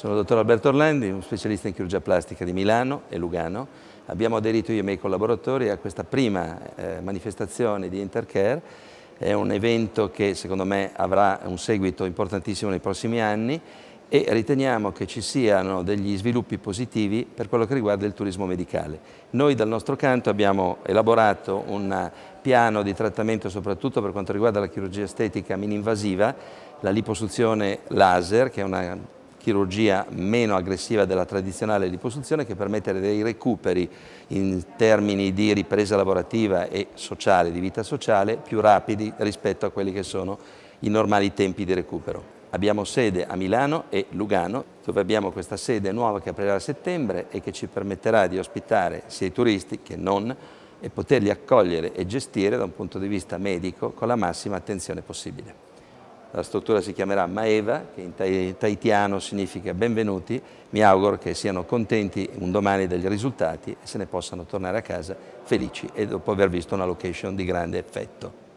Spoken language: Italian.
Sono il dottor Alberto Orlandi, un specialista in chirurgia plastica di Milano e Lugano. Abbiamo aderito io e i miei collaboratori a questa prima eh, manifestazione di Intercare. È un evento che secondo me avrà un seguito importantissimo nei prossimi anni e riteniamo che ci siano degli sviluppi positivi per quello che riguarda il turismo medicale. Noi dal nostro canto abbiamo elaborato un piano di trattamento soprattutto per quanto riguarda la chirurgia estetica mininvasiva, la liposuzione laser che è una chirurgia meno aggressiva della tradizionale liposuzione che permette dei recuperi in termini di ripresa lavorativa e sociale, di vita sociale, più rapidi rispetto a quelli che sono i normali tempi di recupero. Abbiamo sede a Milano e Lugano, dove abbiamo questa sede nuova che aprirà a settembre e che ci permetterà di ospitare sia i turisti che non e poterli accogliere e gestire da un punto di vista medico con la massima attenzione possibile la struttura si chiamerà Maeva, che in taitiano significa benvenuti, mi auguro che siano contenti un domani degli risultati e se ne possano tornare a casa felici e dopo aver visto una location di grande effetto.